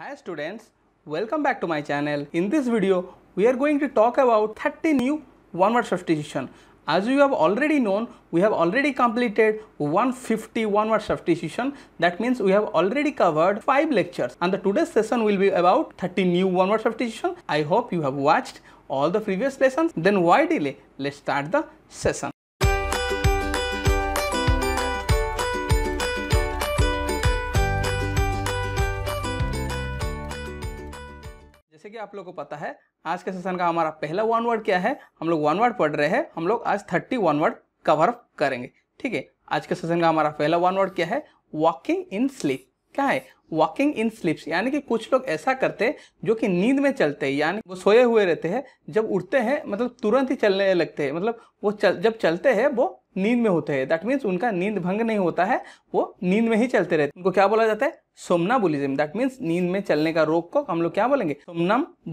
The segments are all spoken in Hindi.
Hi students, welcome back to my channel. In this video, we are going to talk about 30 new one word substitution. As you have already known, we have already completed 150 one word substitution. That means we have already covered 5 lectures and the today's session will be about 30 new one word substitution. I hope you have watched all the previous lessons. Then why delay? Let's start the session. कि आप लोग को पता है आज के सेशन का हमारा पहला वन वर्ड क्या है हम लोग वन वर्ड पढ़ रहे हैं हम लोग आज थर्टी वन वर्ड कवर करेंगे ठीक है आज के सेशन का हमारा पहला वन वर्ड क्या है वॉकिंग इन स्लीप क्या है वॉकिंग इन स्लिप्स यानी कि कुछ लोग ऐसा करते जो कि नींद में चलते हैं यानी वो सोए हुए रहते हैं जब उठते हैं मतलब तुरंत ही चलने लगते हैं मतलब वो चल जब चलते हैं वो नींद में होते हैं दैट मीन्स उनका नींद भंग नहीं होता है वो नींद में ही चलते रहते उनको क्या बोला जाता है बुलिज्म दैट मीन्स नींद में चलने का रोग को हम लोग क्या बोलेंगे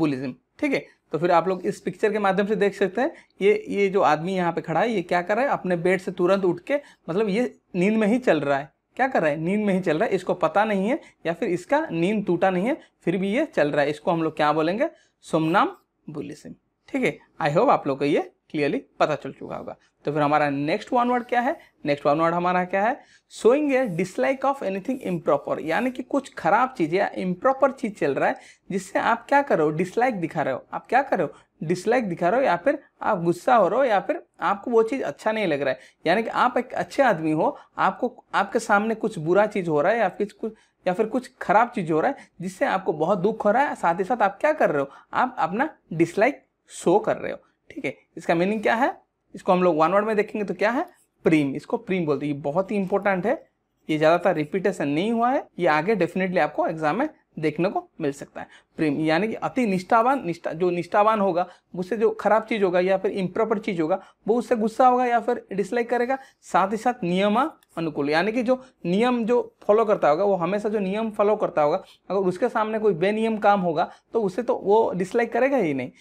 बुलिज्म ठीक है तो फिर आप लोग इस पिक्चर के माध्यम से देख सकते हैं ये ये जो आदमी यहाँ पे खड़ा है ये क्या कर रहा है अपने बेड से तुरंत उठ के मतलब ये नींद में ही चल रहा है क्या कर रहा है नींद में ही चल रहा है इसको पता नहीं है या फिर इसका नींद टूटा नहीं है फिर भी ये चल रहा है इसको हम लोग क्या बोलेंगे सुमनाम बुलिसिम ठीक है आई होप आप लोग को ये क्लियरली पता चल चुका होगा तो फिर हमारा नेक्स्ट वन वर्ड क्या है नेक्स्ट वन वर्ड हमारा क्या है showing a dislike of anything improper यानी कि कुछ खराब चीज या इम्प्रॉपर चीज चल रहा है जिससे आप क्या कर रहे हो डिसलाइक दिखा रहे हो आप क्या कर रहे हो डिसलाइक दिखा रहे हो या फिर आप गुस्सा हो रहे हो या फिर आपको वो चीज़ अच्छा नहीं लग रहा है यानी कि आप एक अच्छे आदमी हो आपको आपके सामने कुछ बुरा चीज़ हो रहा है या फिर कुछ या फिर कुछ खराब चीज़ हो रहा है जिससे आपको बहुत दुख हो रहा है साथ ही साथ आप क्या कर रहे हो आप अपना डिसलाइक शो कर रहे हो ठीक है इसका मीनिंग क्या है इसको हम लोग वन वर्ड में देखेंगे तो क्या है प्रीम इसको प्रीम बोलते हैं ये बहुत ही इंपॉर्टेंट है ये ज़्यादातर रिपीटेशन नहीं हुआ है ये आगे डेफिनेटली आपको एग्जाम में देखने को मिल सकता है प्रेम यानी कि अति निष्ठावान निष्ठा जो निष्ठावान होगा उससे जो खराब चीज होगा या फिर इम्प्रॉपर चीज होगा वो उससे गुस्सा होगा या फिर डिसलाइक करेगा साथ ही साथ नियमा अनुकूल यानी कि जो नियम जो फॉलो करता होगा वो हमेशा जो नियम फॉलो करता होगा अगर उसके सामने कोई बेनियम काम होगा तो उसे तो वो डिसलाइक करेगा ही नहीं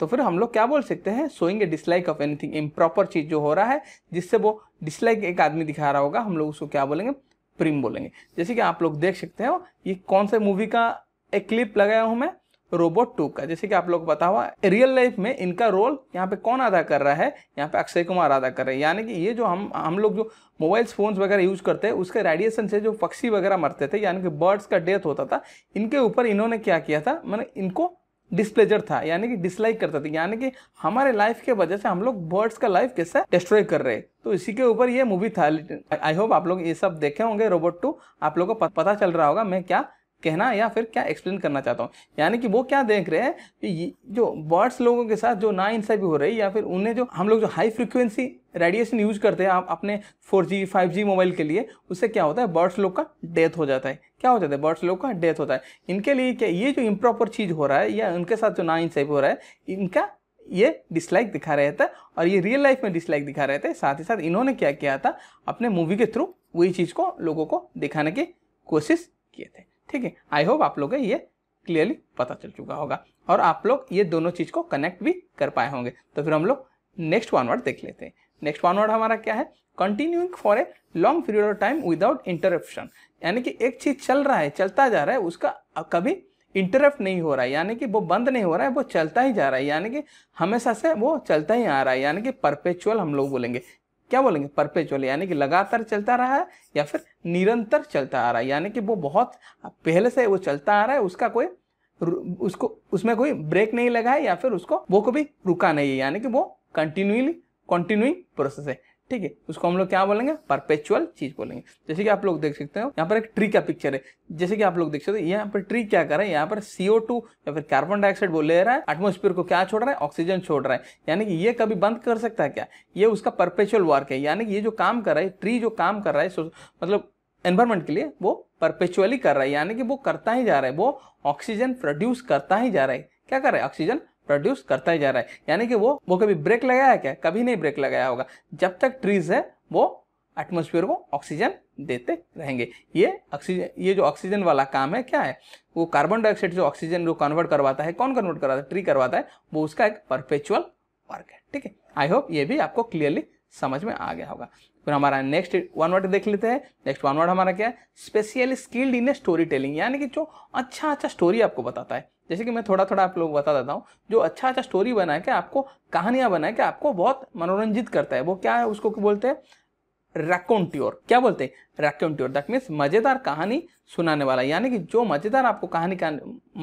तो फिर हम लोग क्या बोल सकते हैं showing a dislike of anything improper चीज जो हो रहा है जिससे वो डिसलाइक एक आदमी दिखा रहा होगा हम लोग उसको क्या बोलेंगे प्रीम बोलेंगे जैसे कि आप लोग देख सकते हो ये कौन से मूवी का एक क्लिप लगाया हूँ मैं रोबोट टू का जैसे कि आप लोग बता हुआ रियल लाइफ में इनका रोल यहाँ पे कौन अदा कर रहा है यहाँ पे अक्षय कुमार अदा कर रहे हैं यानी कि ये जो हम हम लोग जो मोबाइल्स फोन्स वगैरह यूज करते हैं उसके रेडिएशन से जो पक्षी वगैरह मरते थे यानी कि बर्ड्स का डेथ होता था इनके ऊपर इन्होंने क्या किया था मैंने इनको डिस्प्लेजर था यानी कि डिसलाइक करता था यानी कि हमारे लाइफ के वजह से हम लोग बर्ड्स का लाइफ कैसे डिस्ट्रॉय कर रहे तो इसी के ऊपर ये मूवी था आई होप आप लोग ये सब देखे होंगे रोबोट टू आप लोग को पता चल रहा होगा मैं क्या कहना या फिर क्या एक्सप्लेन करना चाहता हूँ यानी कि वो क्या देख रहे हैं कि जो बर्ड्स लोगों के साथ जो ना इंसाफी हो रही है या फिर उन्हें जो हम लोग जो हाई फ्रिक्वेंसी रेडिएशन यूज करते हैं आप अपने 4G 5G मोबाइल के लिए उससे क्या होता है बर्ड्स लोग का डेथ हो जाता है क्या हो जाता है बर्ड्स लोग का डेथ होता है इनके लिए क्या ये जो इम्प्रॉपर चीज़ हो रहा है या उनके साथ जो ना इंसाफी हो रहा है इनका ये डिसलाइक दिखा रहे थे और ये रियल लाइफ में डिसलाइक दिखा रहे थे साथ ही साथ इन्होंने क्या किया था अपने मूवी के थ्रू वही चीज़ को लोगों को दिखाने की कोशिश किए थे ठीक है आई होप आप लोग ये क्लियरली पता चल चुका होगा और आप लोग ये दोनों चीज़ को कनेक्ट भी कर पाए होंगे तो फिर हम लोग नेक्स्ट वन वर्ड देख लेते हैं नेक्स्ट वन वर्ड हमारा क्या है continuing for a long period of time without interruption यानी कि एक चीज़ चल रहा है चलता जा रहा है उसका कभी इंटरप्ट नहीं हो रहा है यानी कि वो बंद नहीं हो रहा है वो चलता ही जा रहा है यानी कि हमेशा से वो चलता ही आ रहा है यानी कि परपेचुअल हम लोग बोलेंगे क्या बोलेंगे परपेचुअल यानी कि लगातार चलता रहा है या फिर निरंतर चलता आ रहा है यानी कि वो बहुत पहले से वो चलता आ रहा है उसका कोई उसको उसमें कोई ब्रेक नहीं लगा है या फिर उसको वो कभी रुका नहीं है यानी कि वो कंटिन्यूली कंटिन्यूइंग प्रोसेस है ठीक है उसको हम लोग क्या बोलेंगे परपेचुअल चीज बोलेंगे जैसे कि आप लोग देख सकते हो यहाँ पर एक ट्री का पिक्चर है जैसे कि आप लोग देख सकते हो यहाँ पर ट्री क्या कर रहा है यहाँ पर सीओ टू या फिर कार्बन डाइऑक्साइड वो ले रहा है एटमोस्फियर को क्या छोड़ रहा है ऑक्सीजन छोड़ रहा है यानी कि ये कभी बंद कर सकता है क्या ये उसका परपेचुअल वर्क है यानी कि ये जो काम कर रहा है ट्री जो काम कर रहा है मतलब एनवायरमेंट के लिए वो परपेचुअली कर रहा है यानी कि वो करता ही जा रहा है वो ऑक्सीजन प्रोड्यूस करता ही जा रहा है क्या कर रहा है ऑक्सीजन प्रोड्यूस करता ही जा रहा है यानी कि वो वो कभी ब्रेक लगाया है क्या कभी नहीं ब्रेक लगाया होगा जब तक ट्रीज है वो एटमोसफियर को ऑक्सीजन देते रहेंगे ये ऑक्सीजन ये जो ऑक्सीजन वाला काम है क्या है वो कार्बन डाइऑक्साइड जो ऑक्सीजन जो कन्वर्ट करवाता है कौन कन्वर्ट करवाता है ट्री करवाता है वो उसका एक परपेचुअल वर्क है ठीक है आई होप ये भी आपको क्लियरली समझ में आ गया होगा फिर हमारा नेक्स्ट वन वर्ड देख लेते हैं नेक्स्ट वन वर्ड हमारा क्या है specially skilled in story telling यानी कि जो अच्छा अच्छा स्टोरी आपको बताता है जैसे कि मैं थोड़ा थोड़ा आप लोग बता देता हूँ जो अच्छा अच्छा स्टोरी बना के आपको कहानियाँ बना के आपको बहुत मनोरंजित करता है वो क्या है उसको क्या बोलते हैं रैकोन्ट्योर क्या बोलते हैं रैकोन्ट्योर दैट मीन्स मज़ेदार कहानी सुनाने वाला यानी कि जो मज़ेदार आपको कहानी का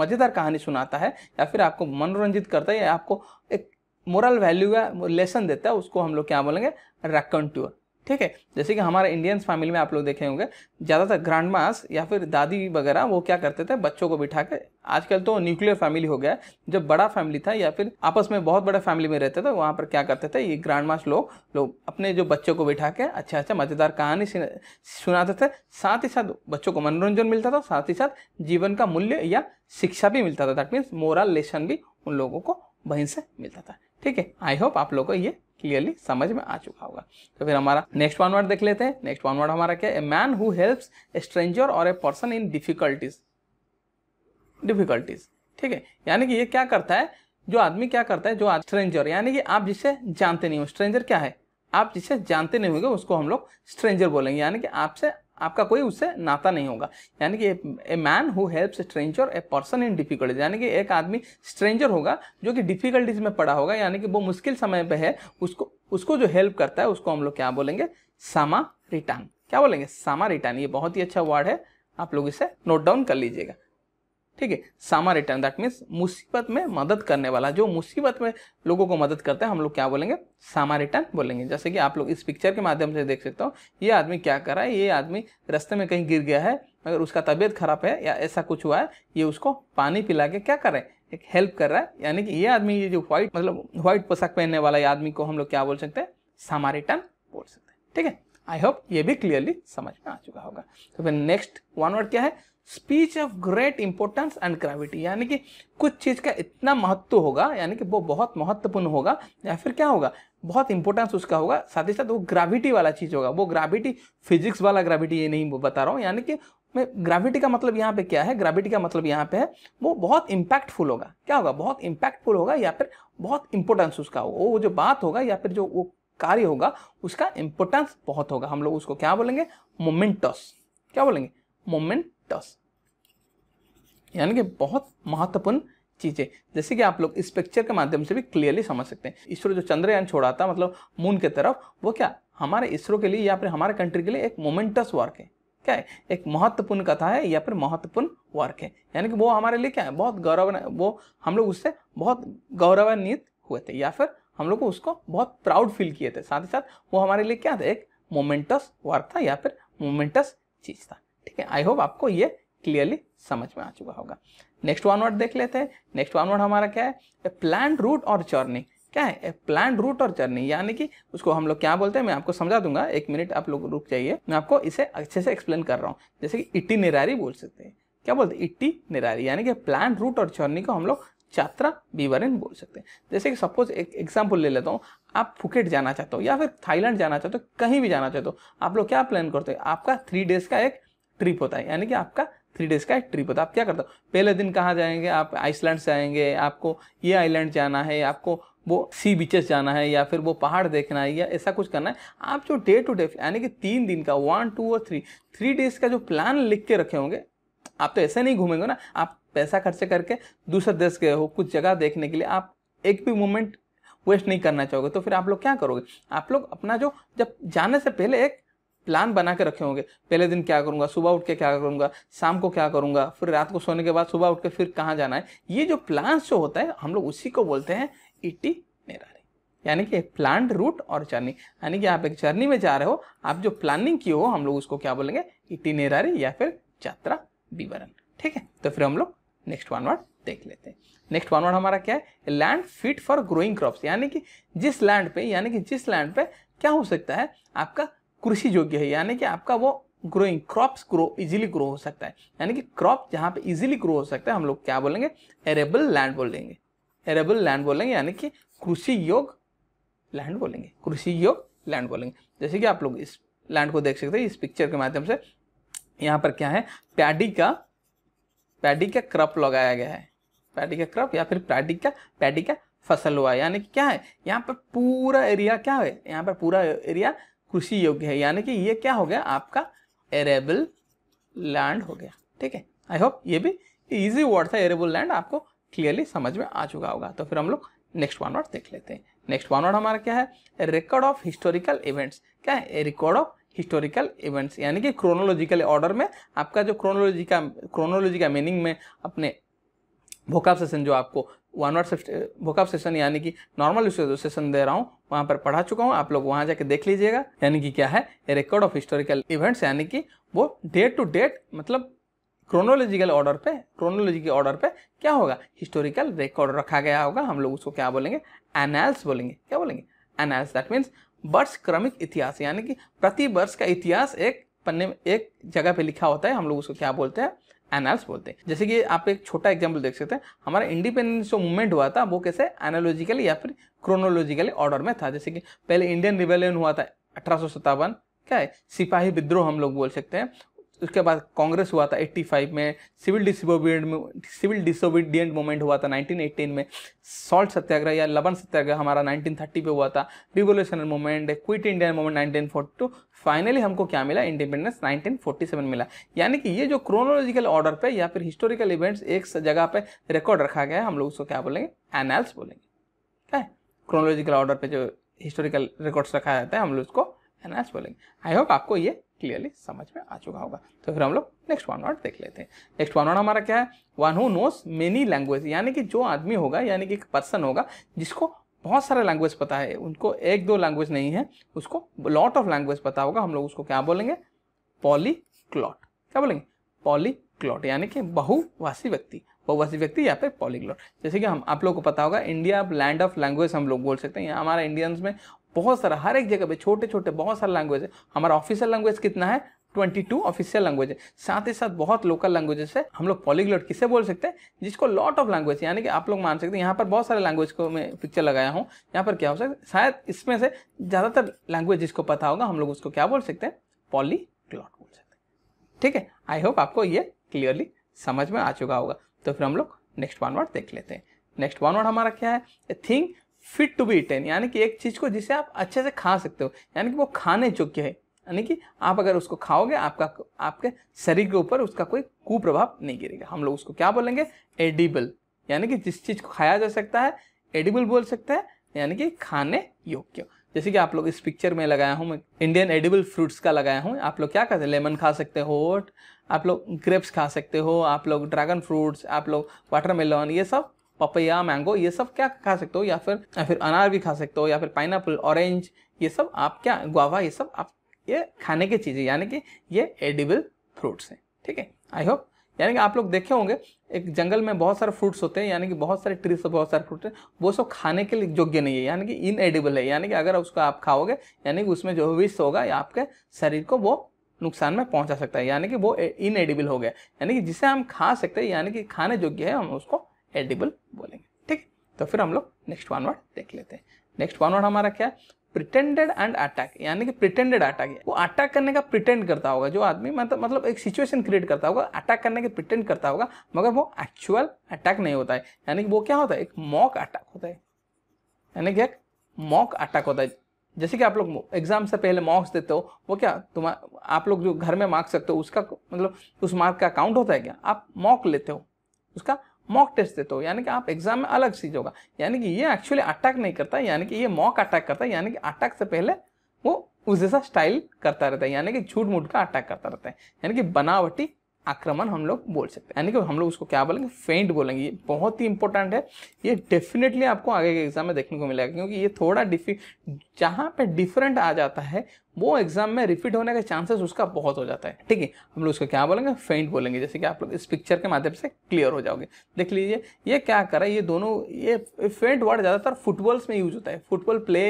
मज़ेदार कहानी सुनाता है या फिर आपको मनोरंजित करता है या आपको एक मोरल वैल्यू या लेसन देता है उसको हम लोग क्या बोलेंगे रैकोन्ट्योर ठीक है जैसे कि हमारे इंडियंस फैमिली में आप लोग देखे होंगे ज़्यादातर ग्रांड मास या फिर दादी वगैरह वो क्या करते थे बच्चों को बिठा के आजकल तो न्यूक्लियर फैमिली हो गया है जब बड़ा फैमिली था या फिर आपस में बहुत बड़े फैमिली में रहते थे वहाँ पर क्या करते थे ये ग्रांड मास लोग लो, अपने जो बच्चों को बिठा के अच्छा अच्छा मज़ेदार कहानी सुनाते थे साथ ही साथ बच्चों को मनोरंजन मिलता था साथ ही साथ जीवन का मूल्य या शिक्षा भी मिलता था दैट मीन्स मोरल लेसन भी उन लोगों को वहीं से मिलता था ठीक है आई होप आप लोग को ये क्लियरली समझ में आ चुका होगा तो फिर हमारा नेक्स्ट वन वर्ड देख लेते हैं नेक्स्ट वन वर्ड हमारा क्या a man who helps a stranger or a person in difficulties difficulties ठीक है यानी कि ये क्या करता है जो आदमी क्या करता है जो स्ट्रेंजर यानी कि आप जिसे जानते नहीं हो स्ट्रेंजर क्या है आप जिसे जानते नहीं होंगे उसको हम लोग स्ट्रेंजर बोलेंगे यानी कि आपसे आपका कोई उससे नाता नहीं होगा यानी कि a man who helps stranger a person in difficulties यानी कि एक आदमी स्ट्रेंजर होगा जो कि डिफिकल्टीज में पड़ा होगा यानी कि वो मुश्किल समय पे है उसको उसको जो हेल्प करता है उसको हम लोग क्या बोलेंगे सामा रिटर्न क्या बोलेंगे सामा रिटर्न ये बहुत ही अच्छा वर्ड है आप लोग इसे नोट डाउन कर लीजिएगा ठीक है सामा रिटर्न दैट मीन्स मुसीबत में मदद करने वाला जो मुसीबत में लोगों को मदद करता है हम लोग क्या बोलेंगे सामा रिटर्न बोलेंगे जैसे कि आप लोग इस पिक्चर के माध्यम से देख सकते हो ये आदमी क्या कर रहा है ये आदमी रास्ते में कहीं गिर गया है मगर उसका तबीयत खराब है या ऐसा कुछ हुआ है ये उसको पानी पिला के क्या करें एक हेल्प कर रहा है यानी कि ये आदमी ये जो व्हाइट मतलब व्हाइट पोशाक पहनने वाला आदमी को हम लोग क्या बोल सकते हैं सामारिटन बोल सकते हैं ठीक है आई होप ये भी क्लियरली समझ में आ चुका होगा तो फिर नेक्स्ट वन वर्ड क्या है speech of great importance and gravity यानी कि कुछ चीज़ का इतना महत्व होगा यानी कि वो बहुत महत्वपूर्ण होगा या फिर क्या होगा बहुत इंपॉर्टेंस उसका होगा साथ ही साथ वो ग्रेविटी वाला चीज़ होगा वो ग्रेविटी फिजिक्स वाला ग्रेविटी ये नहीं बता रहा हूँ यानी कि में ग्रेविटी का मतलब यहाँ पे क्या है ग्रेविटी का मतलब यहाँ पे है वो बहुत इम्पैक्टफुल होगा क्या होगा बहुत इम्पैक्टफुल होगा या फिर बहुत इंपॉर्टेंस उसका होगा वो जो बात होगा या फिर जो वो कार्य होगा उसका इंपॉर्टेंस बहुत होगा हम लोग उसको क्या बोलेंगे मोमेंटस क्या बोलेंगे मोमेंटस यानी कि बहुत महत्वपूर्ण चीज़ें जैसे कि आप लोग इस पिक्चर के माध्यम से भी क्लियरली समझ सकते हैं इसरो जो चंद्रयान छोड़ा था मतलब मून के तरफ वो क्या हमारे इसरो के लिए या फिर हमारे कंट्री के लिए एक मोमेंटस वर्क है क्या है एक महत्वपूर्ण कथा है या फिर महत्वपूर्ण वर्क है यानी कि वो हमारे लिए क्या है बहुत गौरव वो हम लोग उससे बहुत गौरवान्वित हुए थे या फिर हम लोग को उसको बहुत प्राउड फील किए थे साथ ही साथ वो हमारे लिए क्या था एक मोमेंटस वर्क था या फिर मोमेंटस चीज था ठीक है आई होप आपको ये क्लियरली समझ में आ चुका होगा नेक्स्ट वन वर्ड देख लेते हैं नेक्स्ट वन वर्ड हमारा क्या है प्लान रूट और जर्नी क्या है प्लान रूट और जर्नी यानी कि उसको हम लोग क्या बोलते हैं मैं आपको समझा दूंगा एक मिनट आप लोग रुक जाइए मैं आपको इसे अच्छे से एक्सप्लेन कर रहा हूँ जैसे कि इट्टी निरारी बोल सकते हैं क्या बोलते हैं इट्टी निरारी यानी कि प्लान रूट और जर्नी को हम लोग छात्रा विवरण बोल सकते हैं जैसे कि सपोज एक एग्जाम्पल ले लेता हूँ आप फुकेट जाना चाहते हो या फिर थाईलैंड जाना चाहते हो कहीं भी जाना चाहते हो आप लोग क्या प्लान करते हो आपका थ्री डेज का एक ट्रिप होता है यानी कि आपका थ्री डेज का एक ट्रिप होता है आप क्या करते हो पहले दिन कहाँ जाएंगे आप आइसलैंड जाएंगे आपको ये आइलैंड जाना है आपको वो सी बीचेस जाना है या फिर वो पहाड़ देखना है या ऐसा कुछ करना है आप जो डे टू डे यानी कि तीन दिन का वन टू और थ्री थ्री डेज का जो प्लान लिख के रखे होंगे आप तो ऐसे नहीं घूमेंगे ना आप पैसा खर्च करके दूसरे देश गए हो कुछ जगह देखने के लिए आप एक भी मोमेंट वेस्ट नहीं करना चाहोगे तो फिर आप लोग क्या करोगे आप लोग अपना जो जब जाने से पहले एक प्लान बना के रखे होंगे पहले दिन क्या करूंगा सुबह उठ के क्या करूंगा शाम को क्या करूंगा फिर रात को सोने के बाद सुबह उठ के फिर कहाँ जाना है ये जो प्लान जो होता है हम लोग उसी को बोलते हैं ईटी यानी कि एक प्लान रूट और जर्नी यानी कि आप एक जर्नी में जा रहे हो आप जो प्लानिंग की हो हम लोग उसको क्या बोलेंगे इटी या फिर यात्रा विवरण ठीक है तो फिर हम लोग नेक्स्ट वन वर्ड देख लेते हैं नेक्स्ट वन वर्ड हमारा क्या है land fit for growing crops यानी कि जिस लैंड पे यानी कि जिस लैंड पे क्या हो सकता है आपका कृषि योग्य है यानी कि आपका वो growing crops grow easily grow हो सकता है यानी कि क्रॉप जहाँ पे इजीली ग्रो हो सकता है हम लोग क्या बोलेंगे एरेबल लैंड बोल देंगे एरेबल लैंड बोलेंगे यानी कि कृषि योग लैंड बोलेंगे कृषि योग लैंड बोलेंगे जैसे कि आप लोग इस लैंड को देख सकते हैं इस पिक्चर के माध्यम से यहाँ पर क्या है पैडी का पैडी का क्रप लगाया गया है पैडी का क्रप या फिर पैडी का पैडी का फसल हुआ है यानी कि क्या है यहाँ पर पूरा एरिया क्या है यहाँ पर पूरा एरिया कृषि योग्य है यानी कि ये क्या हो गया आपका एरेबल लैंड हो गया ठीक है आई होप ये भी इजी वर्ड था एरेबल लैंड आपको क्लियरली समझ में आ चुका होगा तो फिर हम लोग नेक्स्ट वन वर्ड देख लेते हैं नेक्स्ट वन वर्ड हमारा क्या है रिकॉर्ड ऑफ हिस्टोरिकल इवेंट्स क्या है रिकॉर्ड ऑफ हिस्टोरिकल इवेंट्स यानी कि क्रोनोलॉजिकल ऑर्डर में आपका जो क्रोनोलॉजी का क्रोनोलॉजी का मीनिंग में अपने भोकाप सेशन जो आपको वन वर्ड भोकाप सेशन यानी कि नॉर्मल सेशन दे रहा हूँ वहाँ पर पढ़ा चुका हूँ आप लोग वहाँ जाके देख लीजिएगा यानी कि क्या है रिकॉर्ड ऑफ हिस्टोरिकल इवेंट्स यानी कि वो डेट टू डेट मतलब क्रोनोलॉजिकल ऑर्डर पे क्रोनोलॉजी के ऑर्डर पे क्या होगा हिस्टोरिकल रिकॉर्ड रखा गया होगा हम लोग उसको क्या बोलेंगे एनाल्स बोलेंगे क्या बोलेंगे एनाल्स दैट मीन्स वर्ष क्रमिक इतिहास यानी कि प्रति वर्ष का इतिहास एक पन्ने में एक जगह पे लिखा होता है हम लोग उसको क्या बोलते हैं एनाल्स बोलते हैं जैसे कि आप एक छोटा एग्जाम्पल देख सकते हैं हमारा इंडिपेंडेंस जो मूवमेंट हुआ था वो कैसे एनालॉजिकली या फिर क्रोनोलॉजिकली ऑर्डर में था जैसे कि पहले इंडियन रिवेलियन हुआ था अठारह क्या है सिपाही विद्रोह हम लोग बोल सकते हैं उसके बाद कांग्रेस हुआ था 85 में civil disobedient civil disobedient movement हुआ था 1918 में सॉल्ट सत्याग्रह या लबन सत्याग्रह हमारा 1930 पे हुआ था revolutionary movement quit India movement 1942 finally हमको क्या मिला इंडिपेंडेंस 1947 मिला यानी कि ये जो क्रोनोलॉजिकल ऑर्डर पे या फिर हिस्टोरिकल इवेंट्स एक जगह पर रिकॉर्ड रखा गया है हम लोग उसको क्या बोलेंगे एनाल्स बोलेंगे क्या क्रोनोलॉजिकल ऑर्डर पर जो हिस्टोरिकल रिकॉर्ड्स रखा जाता है हम लोग उसको एनाल्स बोलेंगे आई होप आपको ये क्लियरली समझ में आ चुका होगा तो फिर हम लोग नेक्स्ट वन वर्ड देख लेते हैं नेक्स्ट वन वर्ड हमारा क्या है one who knows many language यानी कि जो आदमी होगा यानी कि एक पर्सन होगा जिसको बहुत सारे लैंग्वेज पता है उनको एक दो लैंग्वेज नहीं है उसको लॉट ऑफ लैंग्वेज पता होगा हम लोग उसको क्या बोलेंगे पॉली क्लॉट क्या बोलेंगे पॉली क्लॉट यानी कि बहुवासी व्यक्ति बहुवासी व्यक्ति या फिर पॉलीग्लॉट जैसे कि हम आप लोगों को पता होगा इंडिया लैंड ऑफ लैंग्वेज हम लोग बोल सकते हैं हमारे इंडियंस में बहुत सारा हर एक जगह पे छोटे छोटे बहुत सारे लैंग्वेज है हमारा ऑफिशियल लैंग्वेज कितना है 22 ऑफिशियल लैंग्वेज है साथ ही साथ बहुत लोकल लैंग्वेजेस है हम लोग पॉलीग्लॉट किसे बोल सकते हैं जिसको लॉट ऑफ लैंग्वेज यानी कि आप लोग मान सकते हैं यहाँ पर बहुत सारे लैंग्वेज को मैं पिक्चर लगाया हूँ यहाँ पर क्या हो सकता है शायद इसमें से ज़्यादातर लैंग्वेज जिसको पता होगा हम लोग उसको क्या बोल सकते हैं पॉलीग्लॉट बोल सकते हैं ठीक है आई होप आपको ये क्लियरली समझ में आ चुका होगा तो फिर हम लोग नेक्स्ट वन वर्ड देख लेते हैं नेक्स्ट वन वर्ड हमारा क्या है a thing fit to be eaten यानी कि एक चीज़ को जिसे आप अच्छे से खा सकते हो यानी कि वो खाने योग्य है यानी कि आप अगर उसको खाओगे आपका आपके शरीर के ऊपर उसका कोई कुप्रभाव नहीं गिरेगा हम लोग उसको क्या बोलेंगे एडिबल यानी कि जिस चीज़ को खाया जा सकता है एडिबल बोल सकते हैं यानी कि खाने योग्य जैसे कि आप लोग इस पिक्चर में लगाया हूँ मैं इंडियन एडिबल फ्रूट्स का लगाया हूँ आप लोग क्या खाते हैं लेमन खा सकते हो आप लोग ग्रेप्स खा सकते हो आप लोग ड्रैगन फ्रूट्स आप लोग वाटरमेलन ये सब पपैया मैंगो ये सब क्या खा सकते हो या फिर या फिर अनार भी खा सकते हो या फिर पाइन ऑरेंज ये सब आप क्या गुआवा ये सब आप ये खाने की चीज़ें यानी कि ये एडिबल फ्रूट्स हैं ठीक है आई होप यानी कि आप लोग देखे होंगे एक जंगल में बहुत सारे फ्रूट्स होते हैं यानी कि बहुत सारे ट्रीज बहुत सारे फ्रूट हैं वो सब खाने के लिए योग्य नहीं है यानी कि इनएडिबल है यानी कि अगर उसको आप खाओगे यानी कि उसमें जो विष होगा आपके शरीर को वो नुकसान में पहुंचा सकता है यानी कि वो इनएडिबल हो गया यानी कि जिसे हम खा सकते हैं यानी कि खाने योग्य है हम उसको एडिबल बोलेंगे ठीक तो फिर हम लोग नेक्स्ट वन वर्ड देख लेते हैं नेक्स्ट वन वर्ड हमारा क्या है प्रिटेंडेड एंड अटैक यानी कि प्रिटेंडेड अटैक वो अटैक करने का प्रिटेंड करता होगा जो आदमी मतलब मतलब एक सिचुएशन क्रिएट करता होगा अटैक करने के प्रिटेंड करता होगा मगर वो एक्चुअल अटैक नहीं होता है यानी कि वो क्या होता है एक मॉक अटैक होता है यानी कि एक मॉक अटैक होता है जैसे कि आप लोग एग्जाम से पहले मार्क्स देते हो वो क्या तुम्हारा आप लोग जो घर में मार्क्स रखते हो उसका मतलब उस मार्क का अकाउंट होता है क्या आप मॉक लेते हो उसका मॉक टेस्ट देते हो यानी कि आप एग्जाम में अलग चीज होगा यानी कि ये एक्चुअली अटैक नहीं करता यानी कि ये मॉक अटैक करता है यानी कि अटैक से पहले वो उस जैसा स्टाइल करता रहता है यानी कि झूठ मूठ का अटैक करता रहता है यानी कि बनावटी आक्रमण हम लोग बोल सकते हैं यानी कि हम लोग उसको क्या बोलेंगे फेंट बोलेंगे ये बहुत ही इंपॉर्टेंट है ये डेफिनेटली आपको आगे के एग्जाम में देखने को मिलेगा क्योंकि ये थोड़ा डिफी जहाँ पे डिफरेंट आ जाता है वो एग्जाम में रिपीट होने का चांसेस उसका बहुत हो जाता है ठीक है हम लोग उसको क्या बोलेंगे फेंट बोलेंगे जैसे कि आप लोग इस पिक्चर के माध्यम से क्लियर हो जाओगे देख लीजिए ये क्या कर रहा है ये दोनों ये फेंट वर्ड ज़्यादातर फुटबॉल्स में यूज होता है फुटबॉल प्ले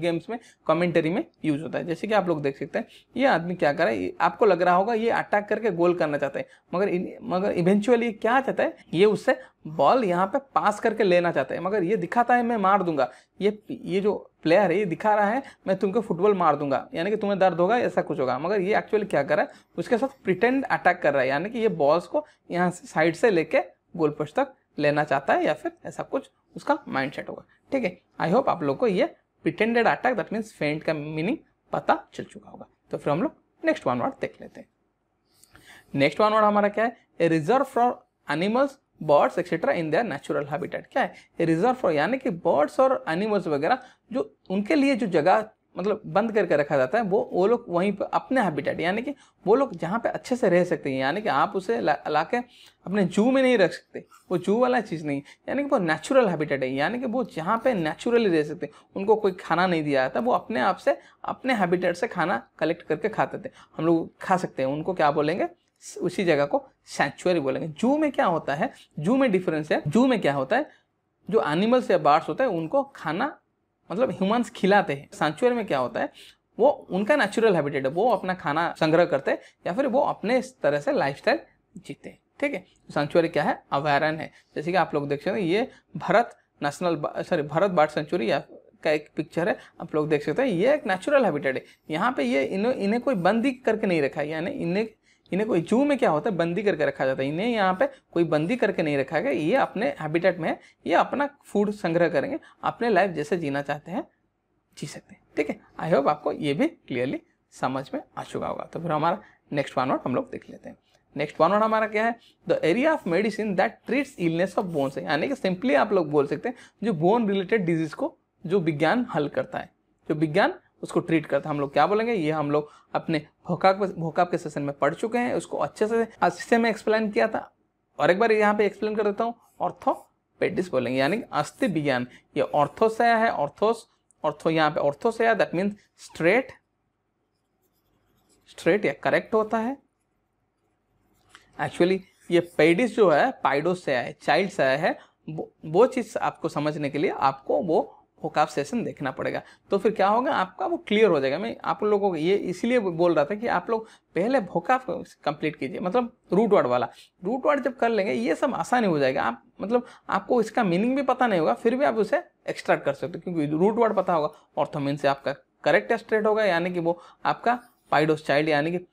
गेम्स में कमेंट्री में यूज होता है जैसे कि आप लोग देख सकते हैं ये आदमी क्या कर रहा है आपको लग रहा होगा ये अटैक करके गोल करना चाहता है मगर मगर इवेंचुअली क्या चाहता है ये उससे बॉल यहाँ पे पास करके लेना चाहता है मगर ये दिखाता है मैं मार दूंगा ये ये जो प्लेयर है ये दिखा रहा है मैं तुमको फुटबॉल मार दूंगा यानी कि तुम्हें दर्द होगा ऐसा कुछ होगा मगर ये एक्चुअली क्या कर रहा है उसके साथ प्रिटेंड अटैक कर रहा है यानी कि ये बॉल्स को यहाँ से साइड से लेके गोल पोस्ट तक लेना चाहता है या फिर ऐसा कुछ उसका माइंड सेट होगा ठीक है आई होप आप लोग को ये प्रिटेंडेड अटैक दैट मीन्स फेंट का मीनिंग पता चल चुका होगा तो फिर हम लोग नेक्स्ट वन वर्ड देख लेते हैं नेक्स्ट वन वर्ड हमारा क्या है reserve for animals birds etcetera in their natural habitat क्या है रिजर्व फॉर यानी कि बर्ड्स और एनिमल्स वगैरह जो उनके लिए जो जगह मतलब बंद करके रखा जाता है वो वो लोग वहीं पर अपने हैबिटेट यानी कि वो लोग जहाँ पे अच्छे से रह सकते हैं यानी कि आप उसे ला, ला के अपने जू में नहीं रख सकते वो जू वाला चीज़ नहीं यानी कि वो नेचुरल हैबिटेट है यानी कि वो जहाँ पे नेचुरली रह सकते उनको कोई खाना नहीं दिया जाता वो अपने आप से अपने हैबिटेट से खाना कलेक्ट करके खाते थे हम लोग खा सकते हैं उनको क्या बोलेंगे उसी जगह को सेंचुअरी बोलेंगे जू में क्या होता है जू में डिफरेंस है जू में क्या होता है जो एनिमल्स या बार्ड्स होते हैं उनको खाना मतलब ह्यूमंस खिलाते हैं सेंचुअरी में क्या होता है वो उनका नेचुरल हैबिटेट है वो अपना खाना संग्रह करते हैं या फिर वो अपने इस तरह से लाइफ जीते हैं ठीक है सेंचुअरी क्या है अभ्यारण्य है जैसे कि आप लोग देख सकते हैं ये Bharat national sorry Bharat bird sanctuary या का एक पिक्चर है आप लोग देख सकते हैं ये एक नेचुरल हैबिटेट है यहाँ पे ये इन्हें इन्हें कोई बंदी करके नहीं रखा है यानी इन्हें इन्हें कोई जू में क्या होता है बंदी करके रखा जाता है इन्हें यहाँ पे कोई बंदी करके नहीं रखा गया ये अपने हैबिटेट में है ये अपना फूड संग्रह करेंगे अपने लाइफ जैसे जीना चाहते हैं जी सकते हैं ठीक है आई होप आपको ये भी क्लियरली समझ में आ चुका होगा तो फिर हमारा नेक्स्ट वन वर्ड हम लोग देख लेते हैं नेक्स्ट वन वर्ड हमारा क्या है the area of medicine that treats illness of bones है यानी कि सिंपली आप लोग बोल सकते हैं जो बोन रिलेटेड डिजीज को जो विज्ञान हल करता है जो विज्ञान उसको ट्रीट करते हैं हम लोग क्या बोलेंगे ये हम लोग अपने भोकाप भोकाप के सेशन में पढ़ चुके हैं उसको अच्छे से अस्थि में एक्सप्लेन किया था और एक बार यहाँ पे एक्सप्लेन कर देता हूँ ऑर्थो पेडिस बोलेंगे यानी अस्थि विज्ञान ये ऑर्थोसया है ऑर्थोस ऑर्थो यहाँ पे ऑर्थोसया दैट मीन्स स्ट्रेट स्ट्रेट या करेक्ट होता है एक्चुअली ये पेडिस जो है पाइडोसया है चाइल्ड सया है वो, वो चीज़ आपको समझने के लिए आपको वो होकाफ सेशन देखना पड़ेगा तो फिर क्या होगा आपका वो क्लियर हो जाएगा मैं आप लोगों को ये इसलिए बोल रहा था कि आप लोग पहले भोकाफ कंप्लीट कीजिए मतलब रूट वर्ड वाला रूट वर्ड जब कर लेंगे ये सब आसानी हो जाएगा आप मतलब आपको इसका मीनिंग भी पता नहीं होगा फिर भी आप उसे एक्सट्रैक्ट कर सकते हो क्योंकि रूट वर्ड पता होगा ऑर्थोमीन से आपका करेक्ट स्ट्रेट होगा यानी कि वो आपका पाइडोस चाइल्ड यानी कि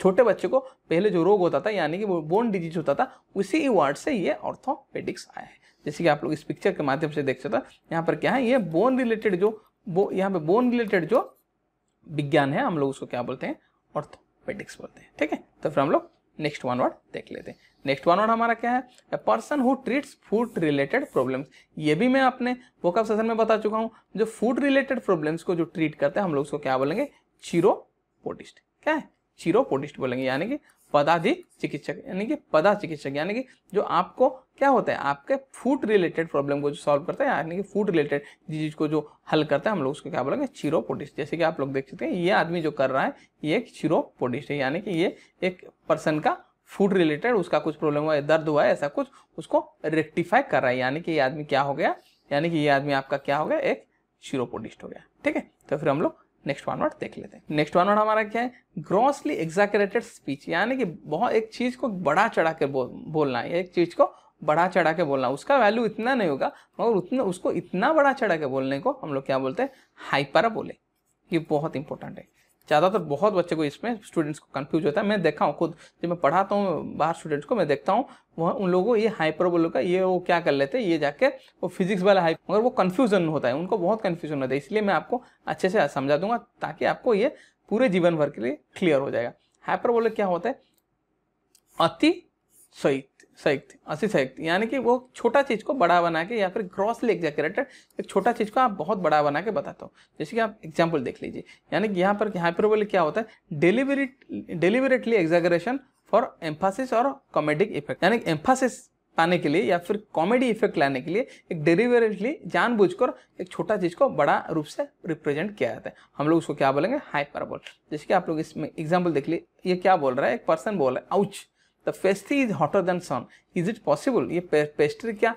छोटे बच्चे को पहले जो रोग होता था यानी कि वो बोन डिजीज होता था उसी वर्ड से ये ऑर्थोपेडिक्स आया है जैसे कि आप लोग इस पिक्चर के माध्यम से देख सकते यहाँ पर क्या है ये बोन रिलेटेड जो बो यहाँ पे बोन रिलेटेड जो विज्ञान है हम लोग उसको क्या बोलते हैं ऑर्थोपेडिक्स बोलते हैं ठीक है तो फिर हम लोग नेक्स्ट वन वर्ड देख लेते हैं नेक्स्ट वन वर्ड हमारा क्या है a person who treats food related problems ये भी मैं अपने वोकअप सेशन में बता चुका हूँ जो फूड रिलेटेड प्रॉब्लम्स को जो ट्रीट करते हैं हम लोग उसको क्या बोलेंगे चीरो क्या है चीरो बोलेंगे यानी कि पदाधि चिकित्सक यानी कि पदा चिकित्सक यानी कि जो आपको क्या होता है आपके फूड रिलेटेड प्रॉब्लम को जो सॉल्व करता है यानी कि फूड रिलेटेड डिजीज को जो हल करता है हम लोग उसको क्या बोलेंगे चिरोपोडिस्ट जैसे कि आप लोग देख सकते हैं ये आदमी जो कर रहा है ये एक चिरोपोडिस्ट है यानी कि ये एक पर्सन का फूड रिलेटेड उसका कुछ प्रॉब्लम हुआ है दर्द हुआ है ऐसा कुछ उसको रेक्टिफाई कर रहा है यानी कि ये आदमी क्या हो गया यानी कि ये आदमी आपका क्या हो गया एक चिरोपोडिस्ट हो गया ठीक है तो फिर हम लोग नेक्स्ट वन वर्ड देख लेते हैं नेक्स्ट वन वर्ड हमारा क्या है ग्रॉसली एग्जैकरेटेड स्पीच यानी कि बहुत एक चीज को बड़ा चढ़ा के बोल, बोलना है एक चीज को बड़ा चढ़ा के बोलना उसका वैल्यू इतना नहीं होगा मगर उतना उसको इतना बड़ा चढ़ा के बोलने को हम लोग क्या बोलते हैं हाइपर बोले ये बहुत इंपॉर्टेंट है ज़्यादातर बहुत बच्चे को इसमें स्टूडेंट्स को कंफ्यूज होता है मैं देखा हूँ खुद जब मैं पढ़ाता हूँ बाहर स्टूडेंट्स को मैं देखता हूँ वह उन लोगों को ये हाइपरबोल का ये वो क्या कर लेते हैं ये जाके वो फिजिक्स वाला हाइप मगर वो कन्फ्यूजन होता है उनको बहुत कन्फ्यूजन होता है इसलिए मैं आपको अच्छे से समझा दूंगा ताकि आपको ये पूरे जीवन भर के लिए क्लियर हो जाएगा हाइपरबोल क्या होता है अति यानी कि वो छोटा चीज़ को बड़ा बना के या फिर क्रॉसली एग्जैक्रेटेड एक छोटा चीज़ को आप बहुत बड़ा बना के बताता हूँ जैसे कि आप एग्जाम्पल देख लीजिए यानी कि यहाँ पर बोले क्या होता है delivery deliberately exaggeration for emphasis or comedic effect यानी एम्फासिस पाने के लिए या फिर कॉमेडी इफेक्ट लाने के लिए एक डेरिवेरेटली जानबूझकर एक छोटा चीज को बड़ा रूप से रिप्रेजेंट किया जाता है हम लोग उसको क्या बोलेंगे हाइपरबोल जैसे कि आप लोग इसमें एग्जाम्पल देख लीजिए ये क्या बोल रहा है एक पर्सन बोल रहा है ouch the pastry is hotter than sun is it possible ये पे, पेस्ट्री क्या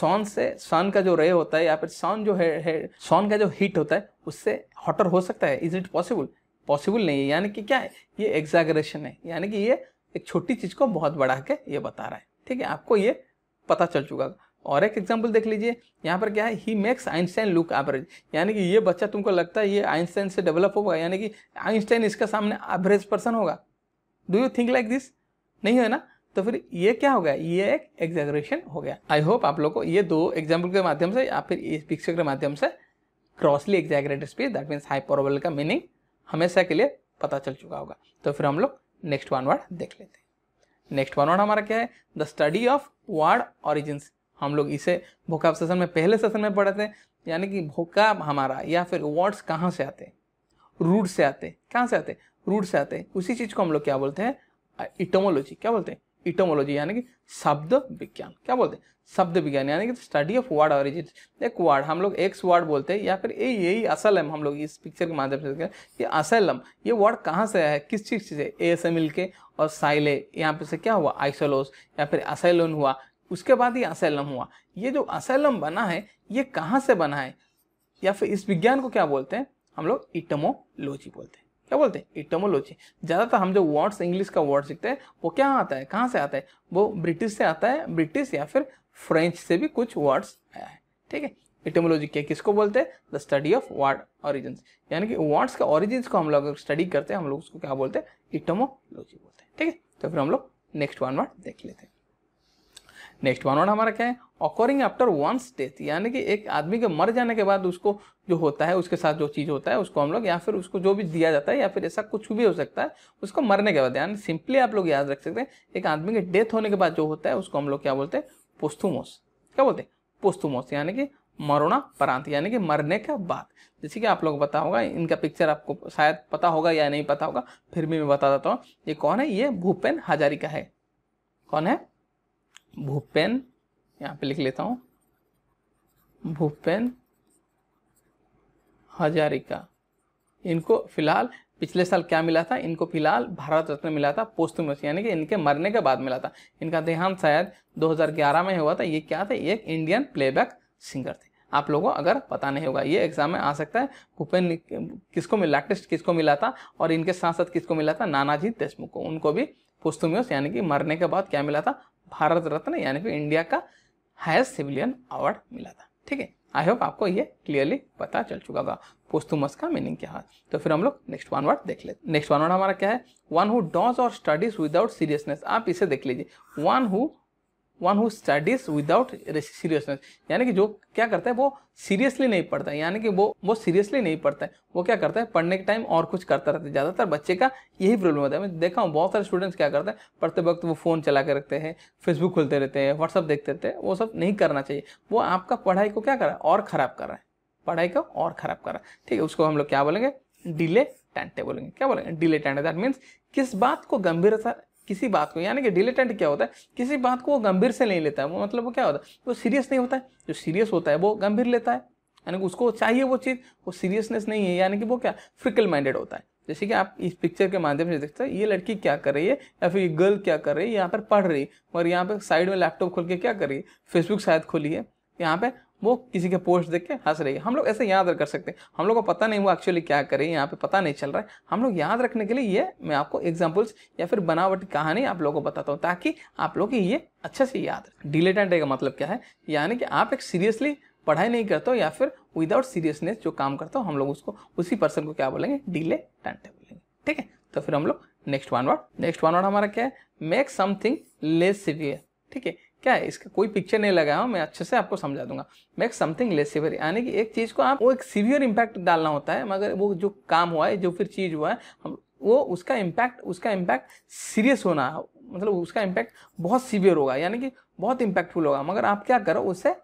सन से सन का जो रे होता है या फिर सन जो है, है सन का जो हीट होता है उससे हॉटर हो सकता है इज इट पॉसिबल पॉसिबल नहीं है यानी कि क्या है ये एग्जैगरेशन है यानी कि ये एक छोटी चीज़ को बहुत बढ़ा के ये बता रहा है ठीक है आपको ये पता चल चुका और एक एग्जाम्पल देख लीजिए यहाँ पर क्या है he makes Einstein look average यानी कि ये बच्चा तुमको लगता है ये आइंस्टाइन से डेवलप होगा यानी कि आइंस्टाइन इसका सामने एवरेज पर्सन होगा do you think like this नहीं है ना तो फिर ये क्या हो गया ये एक एग्जैगरेशन हो गया आई होप आप लोग को ये दो एग्जाम्पल के माध्यम से या फिर इस पिक्चर के माध्यम से grossly exaggerated speech that means high probable का मीनिंग हमेशा के लिए पता चल चुका होगा तो फिर हम लोग नेक्स्ट वन वर्ड देख लेते हैं नेक्स्ट वन वर्ड हमारा क्या है the study of word origins हम लोग इसे भूकाप सेशन में पहले सेशन में पढ़े थे यानी कि भूकाप हमारा या फिर वर्ड्स कहाँ से आते हैं रूट से आते कहाँ से आते रूट से आते उसी चीज़ को हम लोग क्या बोलते हैं इटोमोलॉजी क्या बोलते हैं इटोमोलॉजी यानी कि शब्द विज्ञान क्या बोलते हैं शब्द विज्ञान यानी कि स्टडी ऑफ वर्ड ऑरिजिन एक वर्ड हम लोग एक्स वर्ड बोलते हैं या फिर ये यही असलम हम लोग इस पिक्चर के माध्यम से कि असलम ये वर्ड कहाँ से आया है किस चीज़ से ए से मिल के और साइले यहाँ पे से क्या हुआ आइसोलोस या फिर असैलोन हुआ उसके बाद ही असैलम हुआ ये जो असैलम बना है ये कहाँ से बना है या फिर इस विज्ञान को क्या बोलते हैं हम लोग इटमोलॉजी बोलते हैं क्या बोलते हैं इटमोलॉजी ज़्यादातर हम जो वर्ड्स इंग्लिश का वर्ड सीखते हैं वो क्या आता है कहाँ से आता है वो ब्रिटिश से आता है ब्रिटिश या फिर फ्रेंच से भी कुछ वर्ड्स आया है ठीक है इटमोलॉजी क्या किसको बोलते हैं the study of word origin यानी कि वर्ड्स के ऑरिजिन को हम लोग स्टडी करते हैं हम लोग उसको क्या बोलते हैं इटमोलॉजी बोलते हैं ठीक है तो फिर हम लोग नेक्स्ट वन वर्ड देख लेते हैं नेक्स्ट वन वर्ड हमारा क्या है ऑकरिंग आफ्टर वंस डेथ यानी कि एक आदमी के मर जाने के बाद उसको जो होता है उसके साथ जो चीज़ होता है उसको हम लोग या फिर उसको जो भी दिया जाता है या फिर ऐसा कुछ भी हो सकता है उसको मरने के बाद यानी सिंपली आप लोग याद रख सकते हैं एक आदमी के डेथ होने के बाद जो होता है उसको हम लोग क्या बोलते हैं पोस्थुमोस क्या बोलते हैं पोस्थुमोस यानी कि मरोना परांत यानी कि मरने के बाद जैसे कि आप लोग पता होगा इनका पिक्चर आपको शायद पता होगा या नहीं पता होगा फिर भी मैं बता देता हूँ ये कौन है ये भूपेन हजारिका है कौन है भूपेन यहाँ पे लिख लेता हूँ भूपेन हजारिका इनको फिलहाल पिछले साल क्या मिला था इनको फिलहाल भारत रत्न मिला था पोस्टमस यानी कि इनके मरने के बाद मिला था इनका देहांत शायद 2011 में हुआ था ये क्या था एक इंडियन प्लेबैक सिंगर थे आप लोगों को अगर पता नहीं होगा ये एग्जाम में आ सकता है भूपेन किसको मिला लेटेस्ट किसको मिला था और इनके साथ साथ किसको मिला था नानाजी देशमुख को उनको भी पोस्तुमियोस यानी कि मरने के बाद क्या मिला था भारत रत्न यानी कि इंडिया का हाइस्ट सिविलियन अवार्ड मिला था ठीक है आई होप आपको ये क्लियरली पता चल चुका होगा पोस्तुमस का मीनिंग क्या है तो फिर हम लोग नेक्स्ट वन वर्ड देख लेते नेक्स्ट वन वर्ड हमारा क्या है one who dodge or studies without seriousness आप इसे देख लीजिए one who one who studies without seriousness यानी कि जो क्या करता है वो सीरियसली नहीं पढ़ता है यानी कि वो वो सीरियसली नहीं पढ़ता है वो क्या करता है पढ़ने के टाइम और कुछ करता रहता है ज़्यादातर बच्चे का यही प्रॉब्लम होता है मैं देखा हूँ बहुत सारे स्टूडेंट्स क्या करते हैं पढ़ते वक्त वो फ़ोन चला के रखते हैं फेसबुक खोलते रहते हैं व्हाट्सअप देखते रहते हैं वो सब नहीं करना चाहिए वो आपका पढ़ाई को क्या कर रहा है और ख़राब कर रहा है पढ़ाई को और ख़राब कर रहा है ठीक है उसको हम लोग क्या बोलेंगे डिले टेंटे बोलेंगे क्या बोलेंगे डिले टेंटे दैट मीन्स किस बात को गंभीरता किसी बात को यानी कि डिलेटेंट क्या होता है किसी बात को वो गंभीर से नहीं लेता है वो मतलब वो क्या होता है वो सीरियस नहीं होता है जो सीरियस होता है वो गंभीर लेता है यानी कि उसको चाहिए वो चीज़ वो सीरियसनेस नहीं है यानी कि वो क्या फ्रिकल माइंडेड होता है जैसे कि आप इस पिक्चर के माध्यम से देखते हैं ये लड़की क्या कर रही है या फिर ये गर्ल क्या कर रही है यहाँ पर पढ़ रही है और यहाँ पर साइड में लैपटॉप खोल के क्या कर रही है फेसबुक शायद खोली है यहाँ पे वो किसी के पोस्ट देख के हंस रही है हम लोग ऐसे याद कर सकते हैं हम लोग को पता नहीं वो एक्चुअली क्या करे यहाँ पे पता नहीं चल रहा है हम लोग याद रखने के लिए ये मैं आपको एग्जाम्पल्स या फिर बनावटी कहानी आप लोगों को बताता हूँ ताकि आप लोग ये अच्छे से याद रखें एंड का मतलब क्या है यानी कि आप एक सीरियसली पढ़ाई नहीं करते हो या फिर विदाउट सीरियसनेस जो काम करते हो हम लोग उसको उसी पर्सन को क्या बोलेंगे डिले टंटे बोलेंगे ठीक है तो फिर हम लोग next one word next one word हमारा क्या है मेक समथिंग लेस सिवियर ठीक है क्या है इसका कोई पिक्चर नहीं लगाया हूँ मैं अच्छे से आपको समझा दूंगा मेक समथिंग लेस सीवियर यानी कि एक चीज़ को आप वो एक सीवियर इम्पैक्ट डालना होता है मगर वो जो काम हुआ है जो फिर चीज़ हुआ है हम वो उसका इम्पैक्ट उसका इम्पैक्ट सीरियस होना मतलब उसका इम्पैक्ट बहुत सीवियर होगा यानी कि बहुत इम्पैक्टफुल होगा मगर आप क्या करो उससे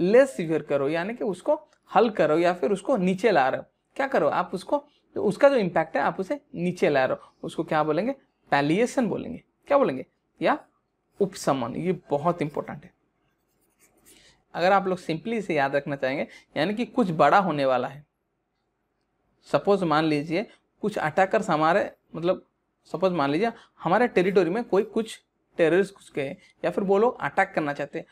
लेस सीवियर करो यानी कि उसको हल करो या फिर उसको नीचे ला रहे हो क्या करो आप उसको तो उसका जो इम्पैक्ट है आप उसे नीचे ला रहे हो उसको क्या बोलेंगे पैलिएशन बोलेंगे क्या बोलेंगे या उपसमन ये बहुत इंपॉर्टेंट है अगर आप लोग सिंपली इसे याद रखना चाहेंगे यानी कि कुछ बड़ा होने वाला है सपोज मान लीजिए कुछ अटैकर्स हमारे मतलब सपोज मान लीजिए हमारे टेरिटोरी में कोई कुछ टेररिस्ट घुस गए या फिर वो लोग अटैक करना चाहते हैं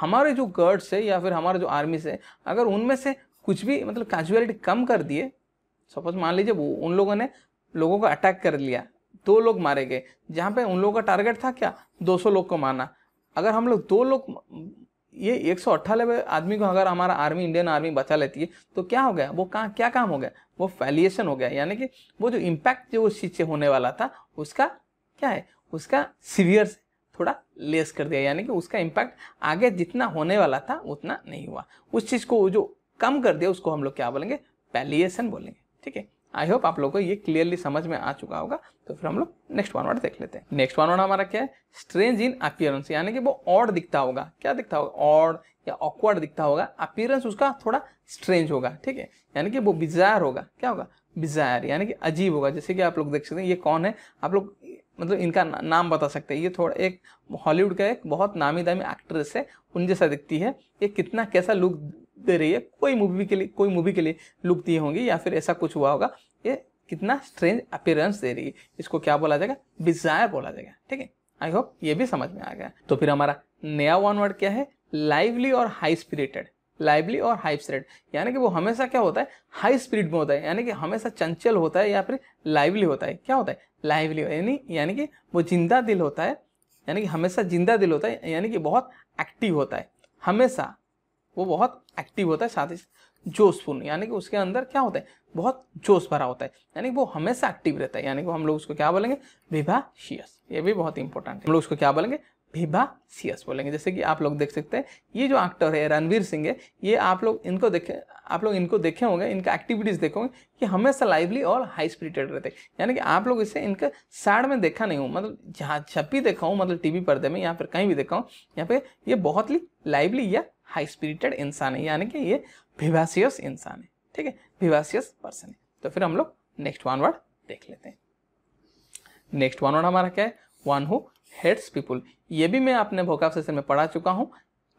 हमारे जो गर्ड्स है या फिर हमारे जो आर्मी से अगर उनमें से कुछ भी मतलब कैजुअलिटी कम कर दिए सपोज मान लीजिए वो उन लोगों ने लोगों को अटैक कर लिया दो लोग मारे गए जहाँ पे उन लोगों का टारगेट था क्या 200 लोग को मारना अगर हम लोग दो लोग ये एक सौ आदमी को अगर हमारा आर्मी इंडियन आर्मी बचा लेती है तो क्या हो गया वो कहाँ क्या काम हो गया वो फैलिएशन हो गया यानी कि वो जो इम्पैक्ट जो उस चीज़ से होने वाला था उसका क्या है उसका सीवियर थोड़ा लेस कर दिया यानी कि उसका इम्पैक्ट आगे जितना होने वाला था उतना नहीं हुआ उस चीज़ को जो कम कर दिया उसको हम लोग क्या बोलेंगे पैलिएशन बोलेंगे ठीक है आई होप आप लोगों को ये क्लियरली समझ में आ चुका होगा तो फिर हम लोग नेक्स्ट वन वर्ड देख लेते हैं नेक्स्ट वन वर्ड हमारा क्या है स्ट्रेंज इन अपियरेंस यानी कि वो ऑड दिखता होगा क्या दिखता होगा ऑड या ऑकवर्ड दिखता होगा अपियरेंस उसका थोड़ा स्ट्रेंज होगा ठीक है यानी कि वो बिजायर होगा क्या होगा बिजायर यानी कि अजीब होगा जैसे कि आप लोग देख सकते हैं ये कौन है आप लोग मतलब इनका नाम बता सकते हैं ये थोड़ा एक हॉलीवुड का एक बहुत नामी दामी एक्ट्रेस है उन जैसा दिखती है ये कितना कैसा लुक दे रही है कोई मूवी के लिए कोई मूवी के लिए लुक दिए होंगे या फिर ऐसा कुछ हुआ होगा ये कितना स्ट्रेंज अपेयरेंस दे रही है इसको क्या बोला जाएगा डिजायर बोला जाएगा ठीक है आई होप ये भी समझ में आ गया तो फिर हमारा नया वन वर्ड क्या है लाइवली और हाई स्पिरिटेड लाइवली और हाई स्पिरिट यानी कि वो हमेशा क्या होता है हाई स्पिरिट में होता है यानी कि हमेशा चंचल होता है या फिर लाइवली होता है क्या होता है लाइवली यानी यानी कि वो जिंदा दिल होता है यानी कि हमेशा जिंदा दिल होता है यानी कि बहुत एक्टिव होता है हमेशा वो बहुत एक्टिव होता है साथ ही जोशपूर्ण यानी कि उसके अंदर क्या होता है बहुत जोश भरा होता है यानी कि वो हमेशा एक्टिव रहता है यानी कि हम लोग उसको क्या बोलेंगे विभाशियस ये भी बहुत इंपॉर्टेंट है हम लोग उसको क्या बोलेंगे भिभा सीएस बोलेंगे जैसे कि आप लोग देख सकते हैं ये जो एक्टर है रणवीर सिंह है ये आप लोग इनको देखे आप लोग इनको देखे होंगे इनका एक्टिविटीज़ देखोगे कि हमेशा लाइवली और हाई स्पिरिटेड रहते हैं यानी कि आप लोग इसे इनके साइड में देखा नहीं हो मतलब जहाँ जब भी देखा हूँ मतलब टीवी पर्दे में या फिर कहीं भी देखा हूँ यहाँ पे ये बहुत ही लाइवली या हाई स्पिरिटेड इंसान है यानी कि ये विवासियस इंसान है ठीक है विवासियस पर्सन है तो फिर हम लोग नेक्स्ट वन वर्ड देख लेते हैं नेक्स्ट वन वर्ड हमारा क्या है वन हु हेट्स पीपुल ये भी मैं अपने भोकाव सेशन में पढ़ा चुका हूँ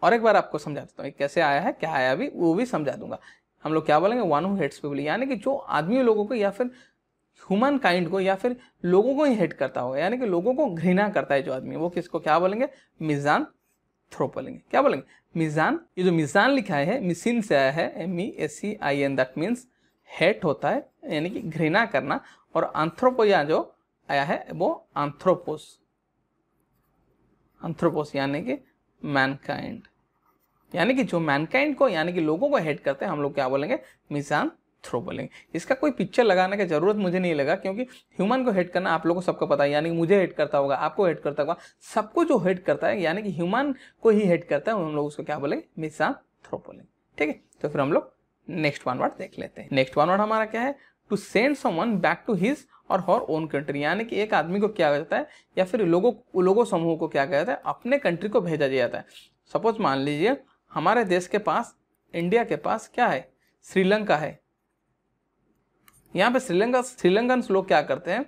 और एक बार आपको समझा देता हूँ कैसे आया है क्या आया अभी वो भी समझा दूंगा हम लोग क्या बोलेंगे वन हु हेट्स पीपुल यानी कि जो आदमी लोगों को या फिर ह्यूमन काइंड को या फिर लोगों को ही हेट करता होगा यानी कि लोगों को घृणा करता है जो आदमी वो किसको क्या बोलेंगे मिजान थ्रो बोलेंगे क्या बोलेंगे मिजान ये जो मिजान लिखा है मिसिन से आया है M E S C I N that means hate होता है यानी कि घृणा करना और आंथ्रोपोया जो आया है वो आंथ्रोपोस आंथ्रोपोस यानी कि मैनकाइंड यानी कि जो मैनकाइंड को यानी कि लोगों को हेट करते हैं हम लोग क्या बोलेंगे मिजान थ्रो बोलेंगे इसका कोई पिक्चर लगाने की जरूरत मुझे नहीं लगा क्योंकि ह्यूमन को हेट करना आप लोगों को सबको पता है यानी कि मुझे हेट करता होगा आपको हेट करता होगा सबको जो हेट करता है यानी कि ह्यूमन को ही हेट करता है हम लोग उसको क्या बोलेंगे मिसा थ्रो बोलेंगे ठीक है तो फिर हम लोग नेक्स्ट वन वर्ड देख लेते हैं नेक्स्ट वन वर्ड हमारा क्या है to send one back to his or her own country यानी कि एक आदमी को क्या कहता है या फिर लोगों लोगों समूह को क्या कहता है अपने कंट्री को भेजा दिया जाता है सपोज मान लीजिए हमारे देश के पास इंडिया के पास क्या है श्रीलंका है यहाँ पे श्रीलंका श्रीलंकन लोग क्या करते हैं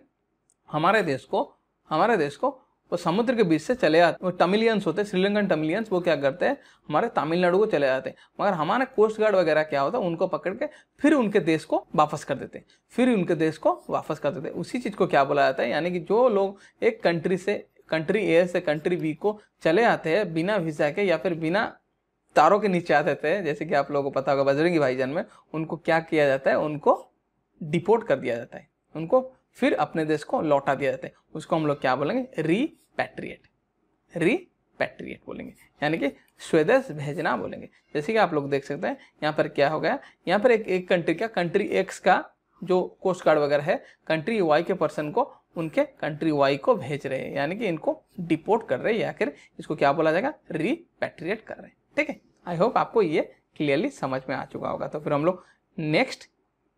हमारे देश को हमारे देश को वो समुद्र के बीच से चले जाते वो टमिलियंस होते हैं श्रीलंकन टमिलियंस वो क्या करते हैं हमारे तमिलनाडु को चले जाते हैं मगर हमारे कोस्ट गार्ड वगैरह क्या होता है उनको पकड़ के फिर उनके देश को वापस कर देते हैं फिर उनके देश को वापस कर देते हैं उसी चीज़ को क्या बोला जाता है यानी कि जो लोग एक कंट्री से कंट्री ए से कंट्री बी को चले आते हैं बिना वीज़ा के या फिर बिना तारों के नीचे आते थे हैं जैसे कि आप लोगों को पता होगा बजरंगी भाईजान में उनको क्या किया जाता है उनको डिपोर्ट कर दिया जाता है उनको फिर अपने देश को लौटा दिया जाता है उसको हम लोग क्या बोलेंगे रीपैट्रिएट रीपैट्रिएट बोलेंगे यानी कि स्वदेश भेजना बोलेंगे जैसे कि आप लोग देख सकते हैं यहाँ पर क्या हो गया यहाँ पर एक एक कंट्री का कंट्री एक्स का जो कोस्ट गार्ड वगैरह है कंट्री वाई के पर्सन को उनके कंट्री वाई को भेज रहे हैं यानी कि इनको डिपोर्ट कर रहे हैं या फिर इसको क्या बोला जाएगा रिपैट्रिएट कर रहे हैं ठीक है आई होप आपको ये क्लियरली समझ में आ चुका होगा तो फिर हम लोग नेक्स्ट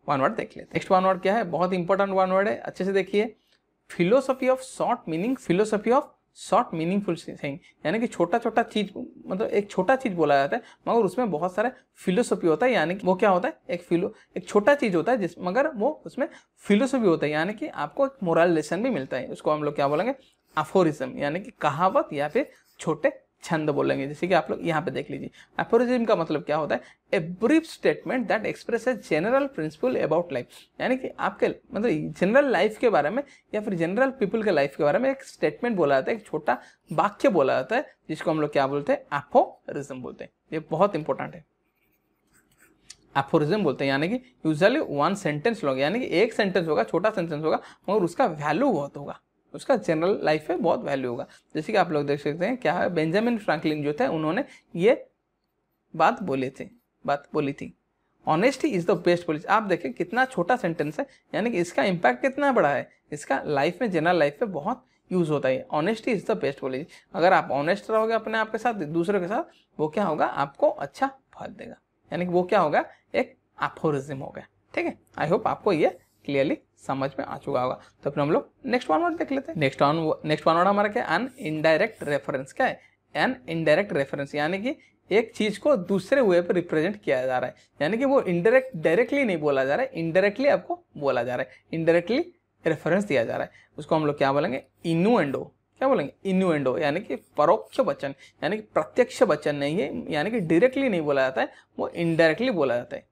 वन वर्ड देख लेते नेक्स्ट वन वर्ड क्या है बहुत इंपॉर्टेंट वन वर्ड है अच्छे से देखिए philosophy of short meaning philosophy of short meaningful thing यानी कि छोटा छोटा चीज मतलब एक छोटा चीज बोला जाता है मगर उसमें बहुत सारे फिलोसफी होता है यानी कि वो क्या होता है एक फिलो एक छोटा चीज होता है जिस मगर वो उसमें फिलोसफी होता है यानी कि आपको एक मोरल लेसन भी मिलता है उसको हम लोग क्या बोलेंगे अफोरिज्म यानी कि कहावत या फिर छोटे छंद बोलेंगे जैसे कि आप लोग यहाँ पे देख लीजिए एफोरिज्म का मतलब क्या होता है a brief statement that express a general principle about life यानी कि आपके मतलब जनरल लाइफ के बारे में या फिर जनरल पीपल के लाइफ के बारे में एक स्टेटमेंट बोला जाता है एक छोटा वाक्य बोला जाता है जिसको हम लोग क्या बोलते हैं एफोरिज्म बोलते हैं ये बहुत इंपॉर्टेंट है एफोरिज्म बोलते हैं यानी कि यूजली वन सेंटेंस लोग यानी कि एक सेंटेंस होगा छोटा सेंटेंस होगा मगर उसका वैल्यू बहुत होगा उसका जनरल लाइफ में बहुत वैल्यू होगा जैसे कि आप लोग देख सकते हैं क्या है बेंजामिन फ्रैंकलिन जो थे उन्होंने ये बात बोले थे बात बोली थी honesty is the best policy आप देखें कितना छोटा सेंटेंस है यानी कि इसका इम्पैक्ट कितना बड़ा है इसका लाइफ में जनरल लाइफ में बहुत यूज़ होता है honesty is the best policy अगर आप ऑनेस्ट रहोगे अपने आप के साथ दूसरों के साथ वो क्या होगा आपको अच्छा फल देगा यानी कि वो क्या होगा एक हो होगा ठीक है आई होप आपको ये क्लियरली समझ में आ चुका होगा तो फिर हम लोग नेक्स्ट वन वर्ड देख लेते हैं next one next one word हमारा क्या है एन इनडायरेक्ट रेफरेंस क्या है एन इनडायरेक्ट रेफरेंस यानी कि एक चीज को दूसरे वे पर रिप्रेजेंट किया जा रहा है यानी कि वो इनडायरेक्ट डायरेक्टली नहीं बोला जा रहा है इनडायरेक्टली आपको बोला जा रहा है इनडायरेक्टली रेफरेंस दिया जा रहा है उसको हम लोग क्या बोलेंगे इनुएंडो क्या बोलेंगे इनुएंडो यानी कि परोक्ष वचन यानी कि प्रत्यक्ष वचन नहीं है यानी कि डायरेक्टली नहीं बोला जाता है वो इनडायरेक्टली बोला जाता है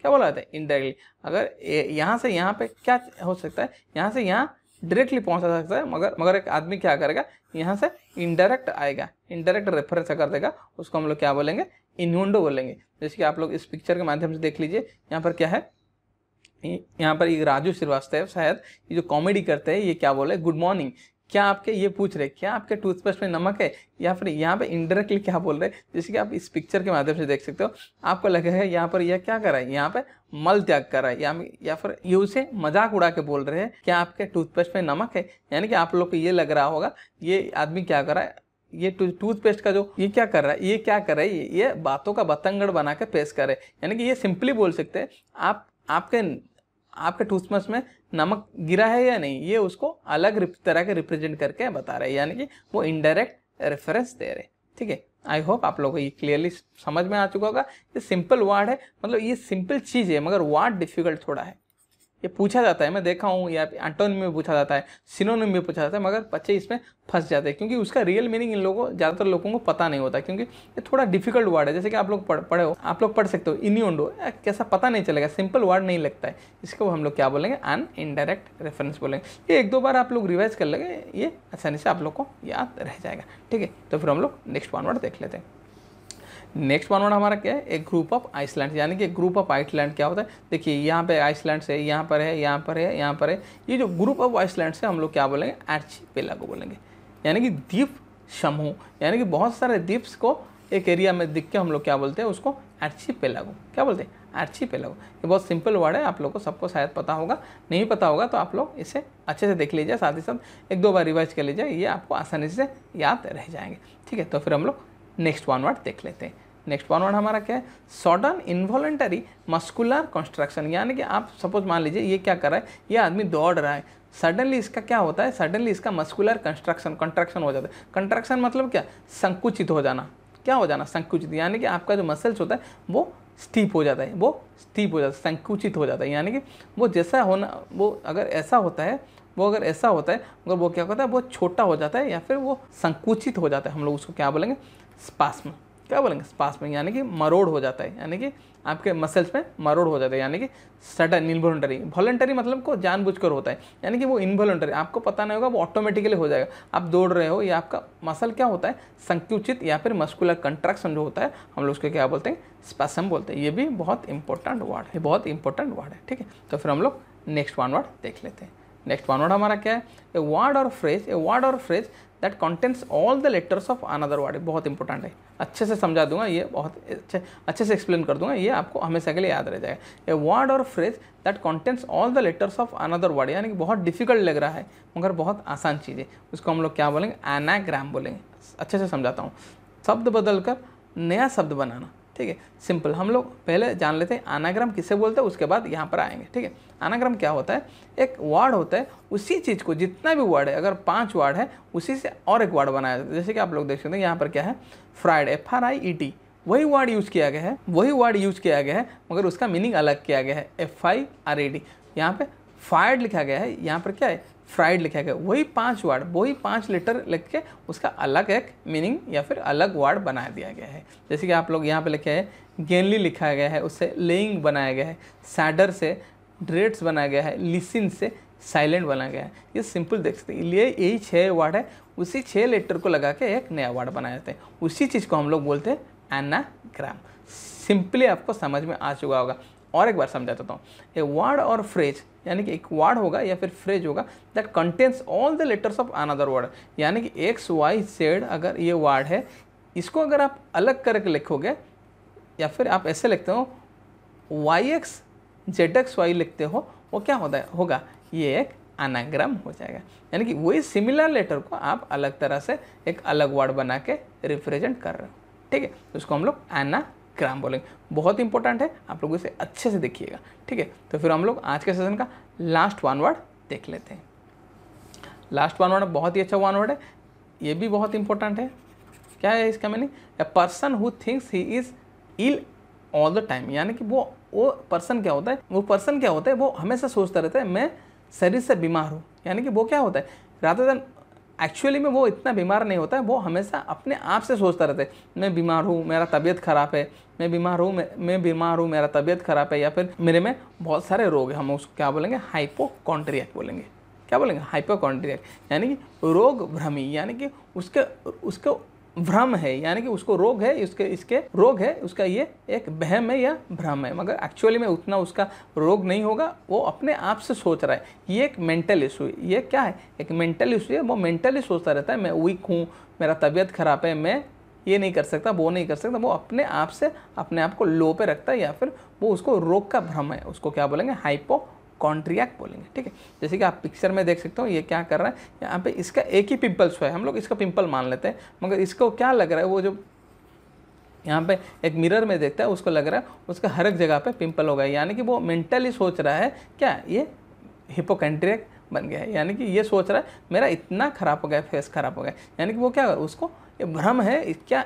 क्या बोला जाता है इनडायरेक्टली अगर यहाँ से यहाँ पे क्या हो सकता है यहाँ से यहाँ डायरेक्टली पहुंचा सकता है मगर मगर एक आदमी क्या करेगा यहाँ से इनडायरेक्ट आएगा इनडायरेक्ट रेफरेंस अगर देगा उसको हम लोग क्या बोलेंगे इनहुंडो बोलेंगे जैसे कि आप लोग इस पिक्चर के माध्यम से देख लीजिए यहाँ पर क्या है यहाँ पर ये राजू श्रीवास्तव शायद ये जो कॉमेडी करते हैं ये क्या बोले गुड मॉर्निंग क्या आपके ये पूछ रहे क्या आपके टूथपेस्ट में नमक है या फिर यहाँ पे इंडायरेक्टली क्या बोल रहे जैसे कि आप इस पिक्चर के माध्यम से देख सकते हो आपको है यहाँ पर यह क्या कर रहा है यहाँ पे मल त्याग कर रहा है या या फिर ये उसे मजाक उड़ा के बोल रहे हैं क्या आपके टूथपेस्ट में नमक है यानी कि आप लोग को ये लग रहा होगा ये आदमी क्या कर रहा है ये टूथपेस्ट का जो ये क्या कर रहा है ये क्या कर रहा है ये, ये बातों का बतंगड़ बना के पेश कर रहे हैं यानी कि ये सिंपली बोल सकते हैं आप आपके आपके टूथब्रश में नमक गिरा है या नहीं ये उसको अलग तरह के रिप्रेजेंट करके बता रहे हैं यानी कि वो इनडायरेक्ट रेफरेंस दे रहे ठीक है आई होप आप लोगों को ये क्लियरली समझ में आ चुका होगा ये सिंपल वर्ड है मतलब ये सिंपल चीज़ है मगर वर्ड डिफिकल्ट थोड़ा है ये पूछा जाता है मैं देखा हूँ या एंटोनिम में पूछा जाता है सिनोनिम में पूछा जाता है मगर बच्चे इसमें फंस जाते हैं क्योंकि उसका रियल मीनिंग इन लोगों को ज़्यादातर लोगों को पता नहीं होता क्योंकि ये थोड़ा डिफिकल्ट वर्ड है जैसे कि आप लोग पढ़ पढ़े हो आप लोग पढ़ सकते हो इनियोंडो कैसा पता नहीं चलेगा सिंपल वर्ड नहीं लगता है इसको हम लोग क्या बोलेंगे अन इनडायरेक्ट रेफरेंस बोलेंगे ये एक दो बार आप लोग रिवाइज कर लेंगे ये आसानी से आप लोग को याद रह जाएगा ठीक है तो फिर हम लोग नेक्स्ट वन वर्ड देख लेते हैं नेक्स्ट वन वर्ड हमारा क्या है एक ग्रुप ऑफ आइसलैंड यानी कि ग्रुप ऑफ आइसलैंड क्या होता है देखिए यहाँ पे आइसलैंड है यहाँ पर है यहाँ पर है यहाँ पर है ये जो ग्रुप ऑफ आइसलैंड है हम लोग क्या बोलेंगे आर्ची पेलागो बोलेंगे यानी कि द्वीप समूह यानी कि बहुत सारे द्वीप्स को एक एरिया में दिख के हम लोग क्या बोलते हैं उसको आर्ची पेलागो क्या बोलते हैं आर्ची पेलागो ये बहुत सिंपल वर्ड है आप लोग को सबको शायद पता होगा नहीं पता होगा तो आप लोग इसे अच्छे से देख लीजिए साथ ही साथ एक दो बार रिवाइज कर लीजिए ये आपको आसानी से याद रह जाएंगे ठीक है तो फिर हम लोग नेक्स्ट वन वर्ड देख लेते हैं नेक्स्ट वन वर्ड हमारा क्या है सडन इन्वॉलेंटरी मस्कुलर कंस्ट्रक्शन यानी कि आप सपोज मान लीजिए ये क्या कर रहा है ये आदमी दौड़ रहा है सडनली इसका क्या होता है सडनली इसका मस्कुलर कंस्ट्रक्शन कंट्रक्शन हो जाता है कंट्रक्शन मतलब क्या संकुचित हो जाना क्या हो जाना संकुचित यानी कि आपका जो मसल्स होता है वो स्टीप हो जाता है वो स्टीप हो जाता है संकुचित हो जाता है यानी कि वो जैसा होना वो अगर ऐसा होता है वो अगर ऐसा होता है अगर वो क्या होता है वो छोटा हो जाता है या फिर वो संकुचित हो जाता है हम लोग उसको क्या बोलेंगे स्पास्म क्या बोलेंगे स्पास्म यानी कि मरोड़ हो जाता है यानी कि आपके मसल्स में मरोड़ हो जाता है यानी कि सडन इन्वॉल्टरी वॉलेंटरी मतलब को जानबूझकर होता है यानी कि वो इन्वॉलेंटरी आपको पता नहीं होगा वो ऑटोमेटिकली हो जाएगा आप दौड़ रहे हो या आपका मसल क्या होता है संकुचित या फिर मस्कुलर कंट्रैक्शन जो होता है हम लोग उसको क्या बोलते हैं स्पासम बोलते हैं ये भी बहुत इंपॉर्टेंट वर्ड है बहुत इंपॉर्टेंट वर्ड है ठीक है तो फिर हम लोग नेक्स्ट वन वर्ड देख लेते हैं नेक्स्ट वन वर्ड हमारा क्या है ए वर्ड और फ्रेज ए वर्ड और phrase that contents all the letters of another word बहुत इंपॉर्टेंट है अच्छे से समझा दूंगा ये बहुत अच्छे अच्छे से एक्सप्लेन कर दूंगा ये आपको हमेशा के लिए याद रह जाएगा ए वर्ड और phrase that contents all the letters of another word यानी कि बहुत डिफिकल्ट लग रहा है मगर बहुत आसान चीज़ है उसको हम लोग क्या बोलेंगे एनाग्राम बोलेंगे अच्छे से समझाता हूँ शब्द बदल कर नया शब्द बनाना ठीक है सिंपल हम लोग पहले जान लेते हैं आनाग्राम किसे बोलते हैं उसके बाद यहाँ पर आएंगे ठीक है आनाग्राम क्या होता है एक वार्ड होता है उसी चीज़ को जितना भी वार्ड है अगर पाँच वार्ड है उसी से और एक वार्ड बनाया जाता है जैसे कि आप लोग देख सकते हैं यहाँ पर क्या है fried F R I E T वही वर्ड यूज़ किया गया है वही वर्ड यूज़ किया गया है मगर उसका मीनिंग अलग किया गया है F I R E D यहाँ पर फायर्ड लिखा गया है यहाँ पर क्या है फ्राइड लिखा गया वही पाँच वर्ड वही पाँच लेटर लिख के उसका अलग एक मीनिंग या फिर अलग वर्ड बना दिया गया है जैसे कि आप लोग यहाँ पे लिखे हैं गेनली लिखा गया है उससे लेइंग बनाया गया है सैडर से ड्रेट्स बनाया गया है लिसिन से साइलेंट बनाया गया है ये सिंपल देख सकते हैं ये यही छः वर्ड है उसी छः लेटर को लगा के एक नया वर्ड बनाया जाता है उसी चीज़ को हम लोग बोलते हैं एनाग्राम सिंपली आपको समझ में आ चुका होगा और एक बार समझा देता हूँ ए वर्ड और फ्रेज यानी कि एक वर्ड होगा या फिर फ्रेज होगा that contents all the letters of another word यानी कि एक्स वाई सेड अगर ये वर्ड है इसको अगर आप अलग करके लिखोगे या फिर आप ऐसे लिखते हो Y X Z X Y लिखते हो वो क्या होता है होगा ये एक अनाग्राम हो जाएगा यानी कि वही सिमिलर लेटर को आप अलग तरह से एक अलग वर्ड बना के रिप्रेजेंट कर रहे हो ठीक है उसको तो हम लोग एना ग्राम बोलेंगे बहुत इंपॉर्टेंट है आप लोग इसे अच्छे से देखिएगा ठीक है तो फिर हम लोग आज के सेशन का लास्ट वन वर्ड देख लेते हैं लास्ट वन वर्ड बहुत ही अच्छा वन वर्ड है ये भी बहुत इंपॉर्टेंट है क्या है इसका meaning a person who thinks he is ill all the time यानी कि वो वो पर्सन क्या होता है वो पर्सन क्या होता है वो हमेशा सोचता रहता है मैं शरीर से बीमार हूँ यानी कि वो क्या होता है रात दिन एक्चुअली में वो इतना बीमार नहीं होता है वो हमेशा अपने आप से सोचता रहता है मैं बीमार हूँ मेरा तबीयत ख़राब है मैं बीमार हूँ मैं बीमार हूँ मेरा तबीयत खराब है या फिर मेरे में बहुत सारे रोग है हम उसको क्या बोलेंगे हाइपोकॉन्ट्रियक बोलेंगे क्या बोलेंगे हाइपोकॉन्ट्रियक यानी कि रोग भ्रमी यानी कि उसके उसके भ्रम है यानी कि उसको रोग है उसके इसके रोग है उसका ये एक बहम है या भ्रम है मगर एक्चुअली में उतना उसका रोग नहीं होगा वो अपने आप से सोच रहा है ये एक मेंटल इशू है ये क्या है एक मेंटल इशू है वो मेंटली सोचता रहता है मैं वीक हूँ मेरा तबीयत खराब है मैं ये नहीं कर सकता वो नहीं कर सकता वो अपने आप से अपने आप को लो पे रखता है या फिर वो उसको रोग का भ्रम है उसको क्या बोलेंगे हाइपो कॉन्ट्रियाक बोलेंगे ठीक है जैसे कि आप पिक्चर में देख सकते हो ये क्या कर रहा है यहाँ पे इसका एक ही पिंपल्स हुआ है हम लोग इसका पिंपल मान लेते हैं मगर इसको क्या लग रहा है वो जो यहाँ पे एक मिरर में देखता है उसको लग रहा है उसका हर एक जगह पे पिंपल हो गया यानी कि वो मेंटली सोच रहा है क्या ये हिपोकेंट्रियक बन गया है यानी कि ये सोच रहा है मेरा इतना खराब हो गया फेस खराब हो गया यानी कि वो क्या उसको ये भ्रम है क्या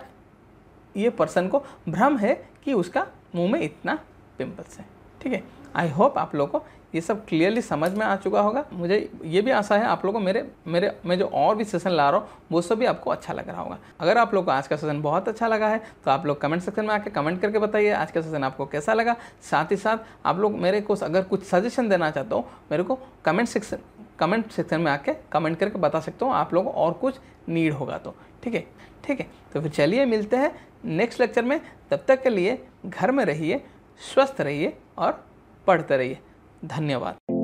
ये पर्सन को भ्रम है कि उसका मुंह में इतना पिंपल्स है ठीक है आई होप आप लोगों को ये सब क्लियरली समझ में आ चुका होगा मुझे ये भी आशा है आप लोगों को मेरे मेरे मैं जो और भी सेशन ला रहा हूँ वो सब भी आपको अच्छा लग रहा होगा अगर आप लोग को आज का सेशन बहुत अच्छा लगा है तो आप लोग कमेंट सेक्शन में आके कमेंट करके बताइए आज का सेशन आपको कैसा लगा साथ ही साथ आप लोग मेरे को अगर कुछ सजेशन देना चाहते हो मेरे को कमेंट सेक्शन कमेंट सेक्शन में आके कमेंट करके बता सकते हो आप लोग और कुछ नीड होगा तो ठीक है ठीक है तो फिर चलिए मिलते हैं नेक्स्ट लेक्चर में तब तक के लिए घर में रहिए स्वस्थ रहिए और पढ़ते रहिए धन्यवाद